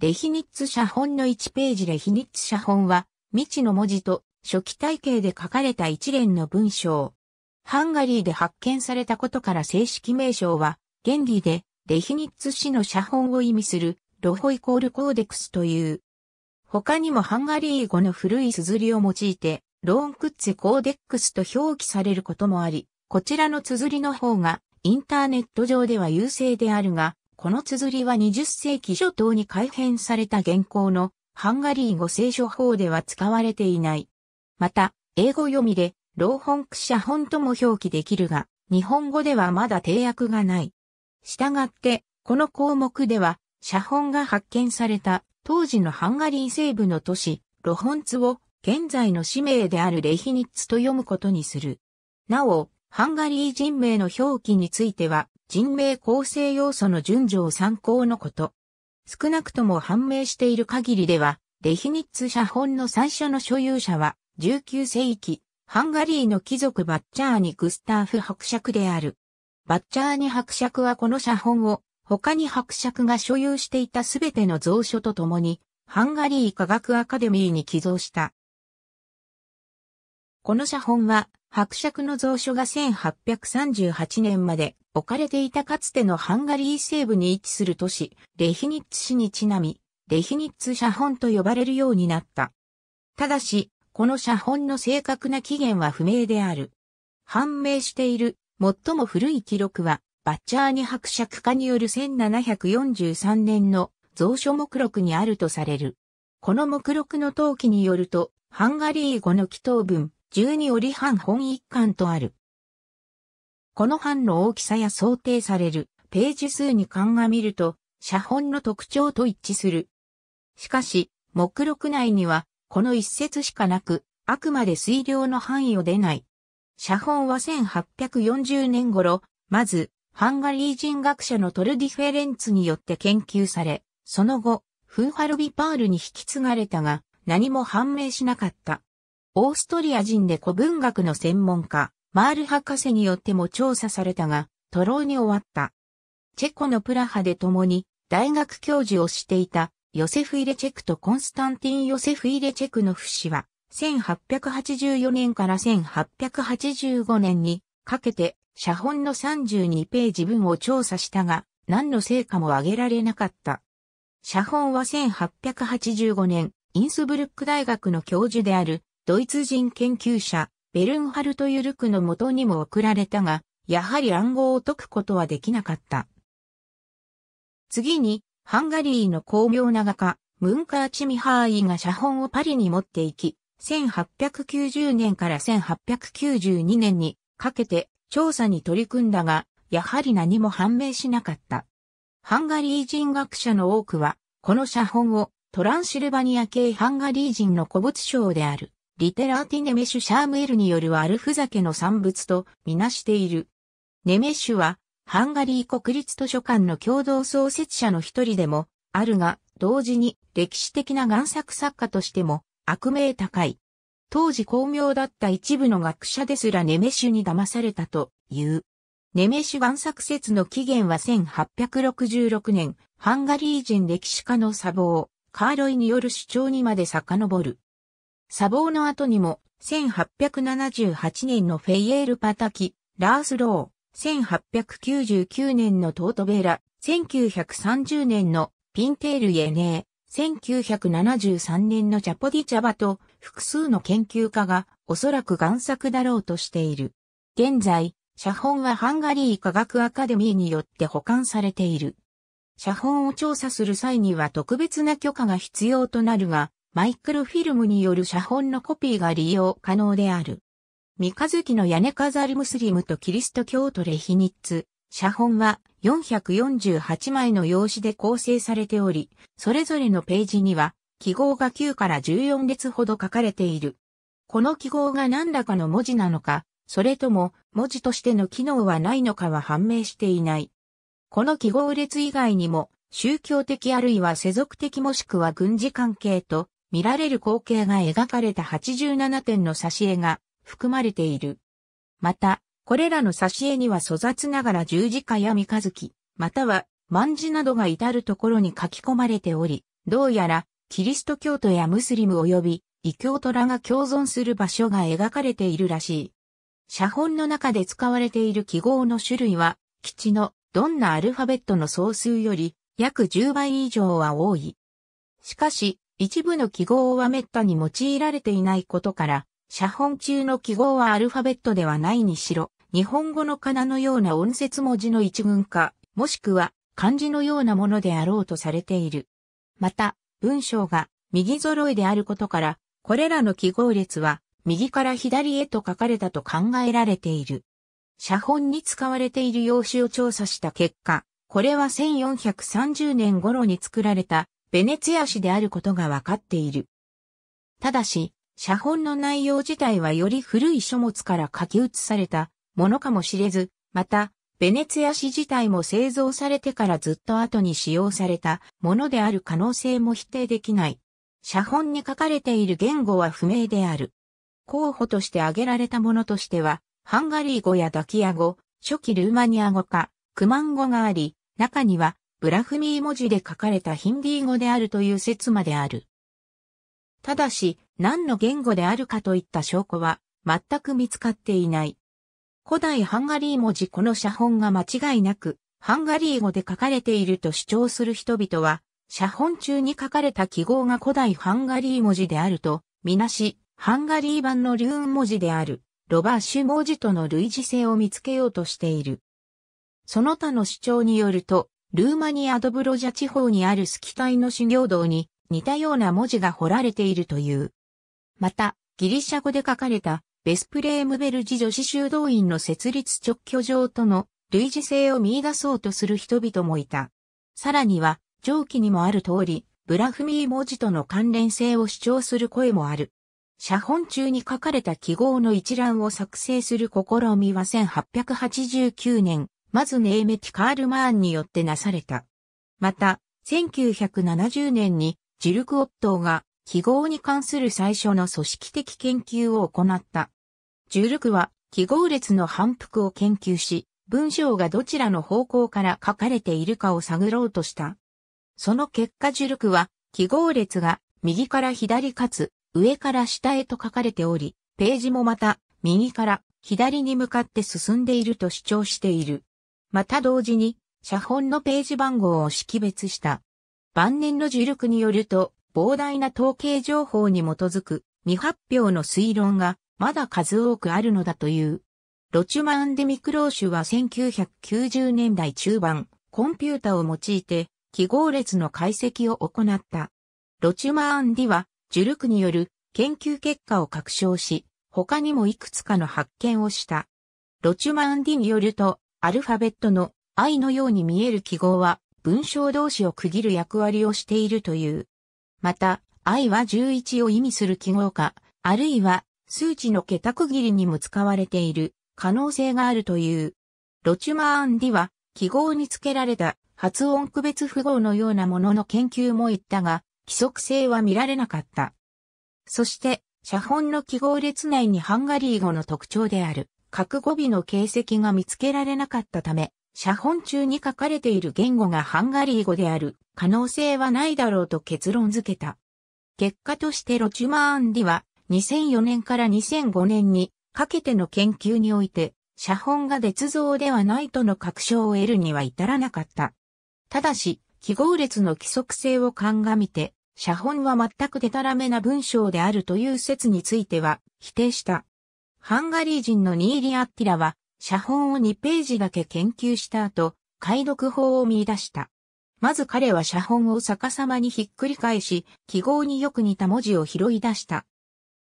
レヒニッツ写本の1ページレヒニッツ写本は、未知の文字と初期体系で書かれた一連の文章。ハンガリーで発見されたことから正式名称は、原理でレヒニッツ氏の写本を意味するロホイコールコーデクスという。他にもハンガリー語の古い綴りを用いて、ローンクッツェコーデックスと表記されることもあり、こちらの綴りの方がインターネット上では優勢であるが、この綴りは20世紀初頭に改変された現行のハンガリー語聖書法では使われていない。また、英語読みで、ローホンク写本とも表記できるが、日本語ではまだ定約がない。したがって、この項目では、写本が発見された当時のハンガリー西部の都市、ロホンツを現在の氏名であるレヒニッツと読むことにする。なお、ハンガリー人名の表記については、人名構成要素の順序を参考のこと。少なくとも判明している限りでは、レヒニッツ写本の最初の所有者は、19世紀、ハンガリーの貴族バッチャーニ・グスターフ伯爵である。バッチャーニ伯爵はこの写本を、他に伯爵が所有していたすべての蔵書とともに、ハンガリー科学アカデミーに寄贈した。この写本は、伯爵の蔵書が1838年まで置かれていたかつてのハンガリー西部に位置する都市、レヒニッツ市にちなみ、レヒニッツ写本と呼ばれるようになった。ただし、この写本の正確な起源は不明である。判明している最も古い記録は、バッチャーニ伯爵家による1743年の蔵書目録にあるとされる。この目録の登記によると、ハンガリー語の祈祷文、12折半本一巻とある。この版の大きさや想定されるページ数に鑑みると、写本の特徴と一致する。しかし、目録内には、この一節しかなく、あくまで水量の範囲を出ない。写本は1840年頃、まず、ハンガリー人学者のトルディフェレンツによって研究され、その後、フンハルビパールに引き継がれたが、何も判明しなかった。オーストリア人で古文学の専門家、マール博士によっても調査されたが、徒労に終わった。チェコのプラハで共に大学教授をしていたヨセフ・イレチェクとコンスタンティン・ヨセフ・イレチェクの不死は、1884年から1885年にかけて写本の32ページ分を調査したが、何の成果も挙げられなかった。写本は1885年、インスブルック大学の教授であるドイツ人研究者、ベルンハルト・ユルクの元にも送られたが、やはり暗号を解くことはできなかった。次に、ハンガリーの巧妙な画家、ムンカーチミハーイが写本をパリに持っていき、1890年から1892年にかけて調査に取り組んだが、やはり何も判明しなかった。ハンガリー人学者の多くは、この写本をトランシルバニア系ハンガリー人の古物商であるリテラーティネメシュ・シャームエルによる悪ふざけの産物とみなしている。ネメシュは、ハンガリー国立図書館の共同創設者の一人でも、あるが、同時に歴史的な贋作作家としても、悪名高い。当時巧妙だった一部の学者ですらネメシュに騙されたという。ネメシュ贋作説の起源は1866年、ハンガリー人歴史家の砂防、カーロイによる主張にまで遡る。砂防の後にも、1878年のフェイエールパタキ、ラースロー、1899年のトートベーラ、1930年のピンテールイエネー、1973年のチャポディチャバと複数の研究家がおそらく贋作だろうとしている。現在、写本はハンガリー科学アカデミーによって保管されている。写本を調査する際には特別な許可が必要となるが、マイクロフィルムによる写本のコピーが利用可能である。三日月の屋根飾りムスリムとキリスト教徒レヒニッツ、写本は448枚の用紙で構成されており、それぞれのページには記号が9から14列ほど書かれている。この記号が何らかの文字なのか、それとも文字としての機能はないのかは判明していない。この記号列以外にも、宗教的あるいは世俗的もしくは軍事関係と見られる光景が描かれた87点の挿絵が含まれている。また、これらの挿絵には粗雑ながら十字架や三日月、または万字などが至るところに書き込まれており、どうやらキリスト教徒やムスリム及び異教徒らが共存する場所が描かれているらしい。写本の中で使われている記号の種類は、基地のどんなアルファベットの総数より約10倍以上は多い。しかし、一部の記号は滅多に用いられていないことから、写本中の記号はアルファベットではないにしろ、日本語の仮名のような音節文字の一群化、もしくは漢字のようなものであろうとされている。また、文章が右揃いであることから、これらの記号列は右から左へと書かれたと考えられている。写本に使われている用紙を調査した結果、これは1430年頃に作られたベネツィア市であることがわかっている。ただし、写本の内容自体はより古い書物から書き写されたものかもしれず、また、ベネツィア市自体も製造されてからずっと後に使用されたものである可能性も否定できない。写本に書かれている言語は不明である。候補として挙げられたものとしては、ハンガリー語やダキア語、初期ルーマニア語か、クマン語があり、中にはブラフミー文字で書かれたヒンディー語であるという説まである。ただし、何の言語であるかといった証拠は全く見つかっていない。古代ハンガリー文字この写本が間違いなく、ハンガリー語で書かれていると主張する人々は、写本中に書かれた記号が古代ハンガリー文字であると、みなし、ハンガリー版のリューン文字である、ロバーシュ文字との類似性を見つけようとしている。その他の主張によると、ルーマニアドブロジャ地方にあるスキタイの修行道に似たような文字が彫られているという。また、ギリシャ語で書かれたベスプレームベルジ女子修道院の設立直居場との類似性を見出そうとする人々もいた。さらには、上記にもある通り、ブラフミー文字との関連性を主張する声もある。写本中に書かれた記号の一覧を作成する試みは1889年まずネーメティ・カール・マーンによってなされた。また、1970年にジルク・オットーが記号に関する最初の組織的研究を行った。ジュルクは記号列の反復を研究し、文章がどちらの方向から書かれているかを探ろうとした。その結果ジュルクは記号列が右から左かつ上から下へと書かれており、ページもまた右から左に向かって進んでいると主張している。また同時に、写本のページ番号を識別した。晩年の受力によると、膨大な統計情報に基づく未発表の推論がまだ数多くあるのだという。ロチュマ・アンデミクローシュは1990年代中盤、コンピュータを用いて記号列の解析を行った。ロチュマ・アンディは、受力による研究結果を確証し、他にもいくつかの発見をした。ロチュマ・ンディによると、アルファベットの I のように見える記号は文章同士を区切る役割をしているという。また、I は11を意味する記号か、あるいは数値の桁区切りにも使われている可能性があるという。ロチュマーン・ディは記号に付けられた発音区別符号のようなものの研究も言ったが、規則性は見られなかった。そして、写本の記号列内にハンガリー語の特徴である。核語尾の形跡が見つけられなかったため、写本中に書かれている言語がハンガリー語である可能性はないだろうと結論付けた。結果としてロチュマーンディは2004年から2005年にかけての研究において、写本が劣造ではないとの確証を得るには至らなかった。ただし、記号列の規則性を鑑みて、写本は全くデタラメな文章であるという説については否定した。ハンガリー人のニーリ・アッティラは、写本を2ページだけ研究した後、解読法を見出した。まず彼は写本を逆さまにひっくり返し、記号によく似た文字を拾い出した。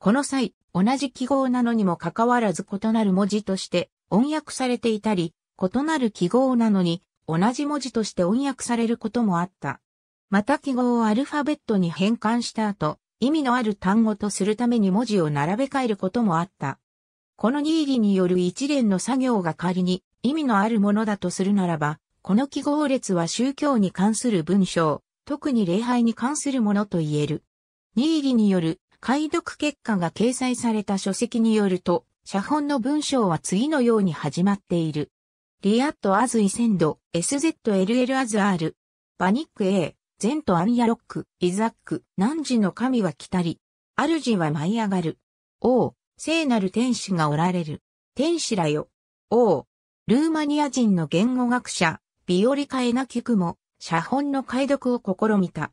この際、同じ記号なのにもかかわらず異なる文字として音訳されていたり、異なる記号なのに同じ文字として音訳されることもあった。また記号をアルファベットに変換した後、意味のある単語とするために文字を並べ替えることもあった。このニーによる一連の作業が仮に意味のあるものだとするならば、この記号列は宗教に関する文章、特に礼拝に関するものと言える。ニーによる解読結果が掲載された書籍によると、写本の文章は次のように始まっている。リアットアズイセンド、SZLL アズアール、バニック A、ゼントアンヤロック、イザック、何時の神は来たり、主は舞い上がる。王、聖なる天使がおられる。天使らよ。王。ルーマニア人の言語学者、ビオリカ・エナキュクも、写本の解読を試みた。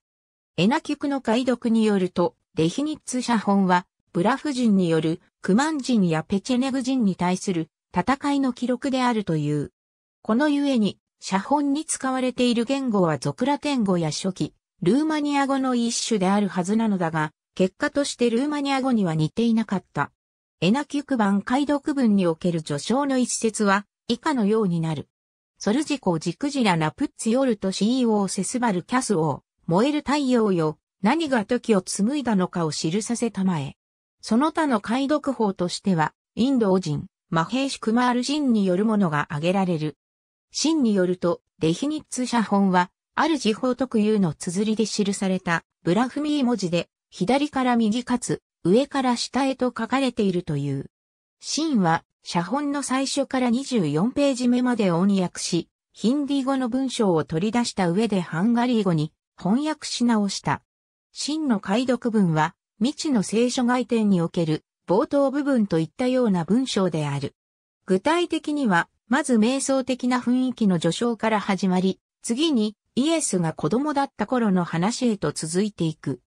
エナキュクの解読によると、レヒニッツ写本は、ブラフ人によるクマン人やペチェネグ人に対する戦いの記録であるという。このゆえに、写本に使われている言語はゾクラテン語や初期、ルーマニア語の一種であるはずなのだが、結果としてルーマニア語には似ていなかった。エナキュク版解読文における序章の一節は、以下のようになる。ソルジコジクジラナプッツヨルト CEO セスバルキャスオー、燃える太陽よ、何が時を紡いだのかを記させたまえ。その他の解読法としては、インド人、マヘイシュクマール人によるものが挙げられる。真によると、デヒニッツ写本は、ある時法特有の綴りで記された、ブラフミー文字で、左から右かつ、上から下へと書かれているという。シーンは、写本の最初から24ページ目まで音訳し、ヒンディ語の文章を取り出した上でハンガリー語に翻訳し直した。真の解読文は、未知の聖書外典における冒頭部分といったような文章である。具体的には、まず瞑想的な雰囲気の序章から始まり、次にイエスが子供だった頃の話へと続いていく。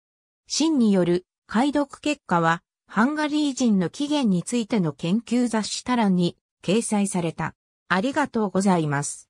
真による解読結果は、ハンガリー人の起源についての研究雑誌タランに掲載された。ありがとうございます。